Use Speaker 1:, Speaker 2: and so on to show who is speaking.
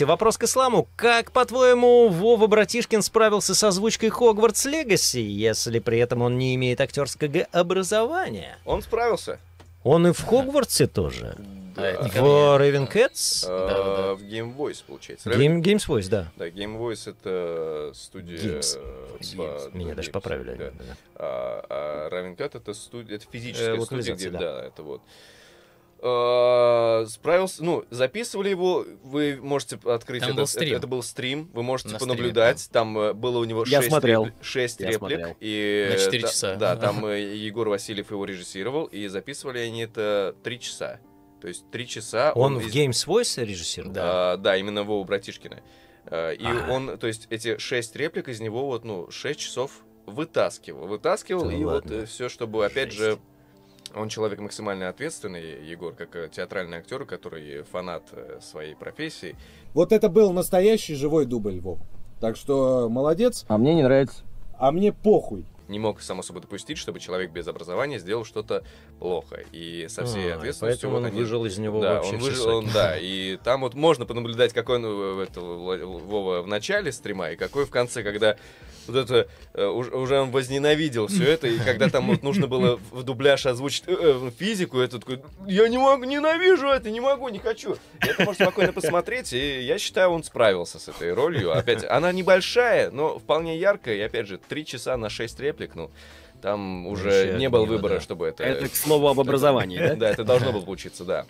Speaker 1: Вопрос к исламу. Как, по-твоему, Вова Братишкин справился с озвучкой Хогвартс Легаси, если при этом он не имеет актерского образования? Он справился. Он и в Хогвартсе тоже. Да, в Raven Cats? Да, да, да. В Game Voice, получается. Game, Games Voice, да. Да, Game Voice это студия... Games. Э, Games. По... Меня даже поправили. Да. Да. А, а Raven Cat это студия, это физическая э, студия, где, да. да, это вот. Э, справился, ну, записывали его, вы можете открыть там это, был стрим. Это, это был стрим, вы можете На понаблюдать, стриме, там э, было у него 6, смотрел. Репли- реплик. Смотрел. И, На 4 та, часа. Да, там э, Егор Васильев его режиссировал, и записывали они это 3 часа. То есть 3 часа... Он, он в из... Games Voice режиссировал? Да, а, да именно Вова Братишкина. И ага. он, то есть эти 6 реплик из него вот, ну, 6 часов вытаскивал, вытаскивал, да, ну и ладно. вот все, чтобы, опять 6. же, он человек максимально ответственный, Егор, как э, театральный актер, который фанат э, своей профессии. Вот это был настоящий живой дубль, Вов. Так что молодец. А мне не нравится. А мне похуй не мог, сам особо допустить, чтобы человек без образования сделал что-то плохо. И со всей а, ответственностью... Поэтому вот он они... выжил из него да, вообще он выжил, он, Да, и там вот можно понаблюдать, какой он э, это, Вова в начале стрима, и какой в конце, когда вот это э, уже он возненавидел все это, и когда там вот нужно было в дубляж озвучить э, физику, это такой, я не могу, ненавижу это, не могу, не хочу. Это можно спокойно посмотреть, и я считаю, он справился с этой ролью. Опять, она небольшая, но вполне яркая, и опять же, три часа на шесть реплик Netflix, там ну, уже Вообще не было выбора, да. чтобы это... Это, к слову, об образовании, да? Да, это должно было получиться, да.